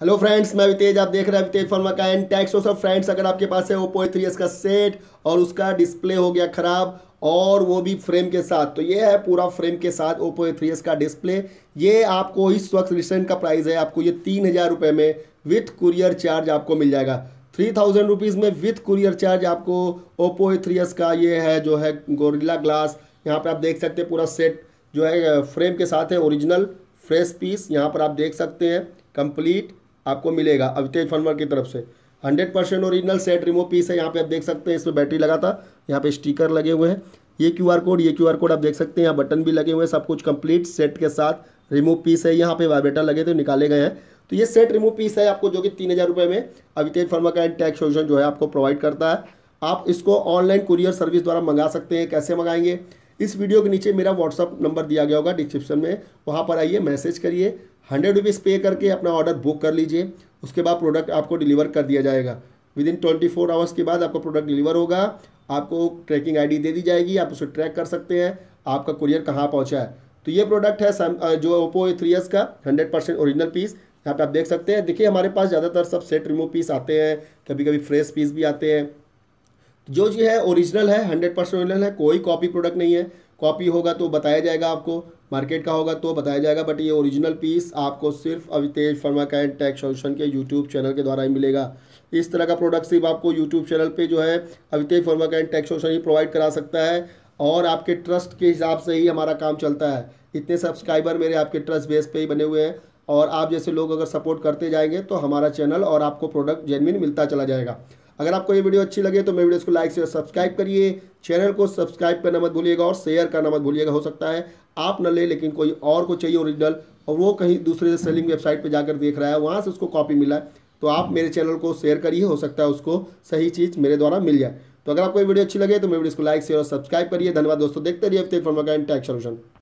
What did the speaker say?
hello friends मैं वितेज आप देख रहे हैं वितेज फर्मा का एंड टैक्स सर फ्रेंड्स अगर आपके पास है ओप्पो ए थ्री एस का सेट और उसका डिस्प्ले हो गया ख़राब और वो भी फ्रेम के साथ तो ये है पूरा फ्रेम के साथ ओप्पो ए थ्री एस का डिस्प्ले ये आपको इस वक्त रिसेंट का प्राइस है आपको ये तीन हज़ार रुपये में विथ कुरियर चार्ज आपको मिल जाएगा थ्री थाउजेंड रुपीज़ में विथ कुरियर चार्ज आपको ओप्पो ए थ्री एस का ये है जो है गोरिल्ला ग्लास यहाँ पर आप देख सकते हैं पूरा सेट जो है फ्रेम के साथ है ओरिजिनल फ्रेश पीस यहाँ पर आप देख सकते हैं कंप्लीट आपको मिलेगा अवितेज फर्मर की तरफ से हंड्रेड परसेंट ओरिजिनल सेट रिमो पीस है यहाँ पे आप देख सकते हैं इसमें बैटरी लगा था यहाँ पे स्टिकर लगे हुए हैं ये क्यू आर कोड ये क्यू आर कोड आप देख सकते हैं यहाँ बटन भी लगे हुए हैं सब कुछ कंप्लीट सेट के साथ रिमूव पीस है यहाँ पे वाइब्रेटर लगे थे निकाले गए हैं तो ये सेट रिमूव पीस है आपको जो कि तीन हज़ार रुपये में अवितेज फर्मा का एंड टैक्स सोल्यूशन जो है आपको प्रोवाइड करता है आप इसको ऑनलाइन कुरियर सर्विस द्वारा मंगा सकते हैं कैसे मंगाएंगे इस वीडियो के नीचे मेरा व्हाट्सअप नंबर दिया गया होगा डिस्क्रिप्शन में वहाँ पर आइए मैसेज करिए हंड्रेड रुपीज़ पे करके अपना ऑर्डर बुक कर लीजिए उसके बाद प्रोडक्ट आपको डिलीवर कर दिया जाएगा within twenty four hours के बाद आपका प्रोडक्ट डिलीवर होगा आपको ट्रैकिंग आईडी दे दी जाएगी आप उसे ट्रैक कर सकते हैं आपका कुरियर कहाँ पहुँचा है तो ये प्रोडक्ट है जो ओप्पो ए थ्री एस का हंड्रेड परसेंट ओरिजिनल पीस यहाँ पे आप देख सकते हैं देखिए हमारे पास ज़्यादातर सब सेट रिमूव पीस आते हैं कभी कभी फ्रेश पीस भी आते हैं जो जी है ओरिजिनल है हंड्रेड परसेंट ओरिजिनल है कोई कॉपी प्रोडक्ट नहीं है कॉपी होगा तो बताया जाएगा आपको मार्केट का होगा तो बताया जाएगा बट ये ओरिजिनल पीस आपको सिर्फ Avitej pharma and tax solution के यूट्यूब चैनल के द्वारा ही मिलेगा इस तरह का प्रोडक्ट सिर्फ आपको यूट्यूब चैनल पे जो है अवितेज फर्मा का एंड टैक्स सोल्यूशन ही प्रोवाइड करा सकता है और आपके ट्रस्ट के हिसाब से ही हमारा काम चलता है इतने सब्सक्राइबर मेरे आपके ट्रस्ट बेस पर ही बने हुए हैं और आप जैसे लोग अगर सपोर्ट करते जाएंगे तो हमारा चैनल और आपको प्रोडक्ट जेनविन मिलता चला जाएगा अगर आपको ये वीडियो अच्छी लगे तो मेरे वीडियो को लाइक शेयर सब्सक्राइब करिए चैनल को सब्सक्राइब करना मत भूलिएगा और शेयर करना मत भूलिएगा हो सकता है आप न ले लेकिन कोई और को चाहिए ओरिजिनल और वो कहीं दूसरे सेलिंग वेबसाइट पर जाकर देख रहा है वहाँ से उसको कॉपी मिला है तो आप मेरे चैनल को शेयर करिए हो सकता है उसको सही चीज़ मेरे द्वारा मिल जाए तो अगर आपको ये वीडियो अच्छी लगे तो मेरे वीडियो को लाइक शेयर और सब्सक्राइब करिए धन्यवाद दोस्तों देखते रहिए फॉर्म का इंटैक्ट सोल्यूशन